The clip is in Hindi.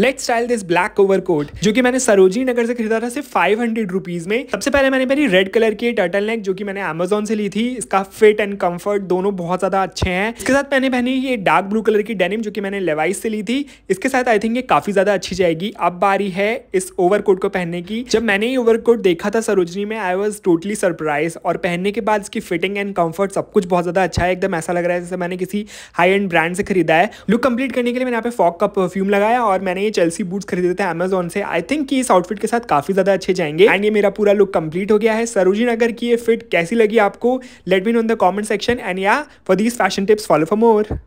late style this black overcoat जो कि मैंने सरोजी नगर से खरीदा था सिर्फ फाइव हंड्रेड रुपीज में सबसे पहले मैंने मेरी रेड कलर की टर्टल नेक जो कि मैंने अमेजोन से ली थी इसका फिट एंड कंफर्ट दोनों बहुत ज्यादा अच्छे हैं इसके साथ मैंने पहनी ये डार्क ब्लू कलर की डेनिम जो कि मैंने लेवाइस से ली थी इसके साथ आई थिंक ये काफी ज्यादा अच्छी जाएगी अब बारी है इस ओवर कोट को पहनने की जब मैंने ये ओवर देखा था सरोजनी में आई वॉज टोटली सरप्राइज और पहनने के बाद इसकी फिटिंग एंड कंफर्ट सब कुछ बहुत ज्यादा अच्छा है एकदम ऐसा लग रहा है जैसे मैंने किसी हाई एंड ब्रांड से खरीदा है लुक कंप्लीट करने के लिए मैंने यहाँ पे फॉक का परफ्यूम लगाया और मैंने ये चेल्सी बूट्स खरीदे थे अमेजोन से आई थिंक इस आउटफिट के साथ काफी ज्यादा अच्छे जाएंगे एंड ये मेरा पूरा लुक कंप्लीट हो गया है सरोजी नगर की ये फिट कैसी लगी आपको let me know in the comment section and या for these fashion tips follow for more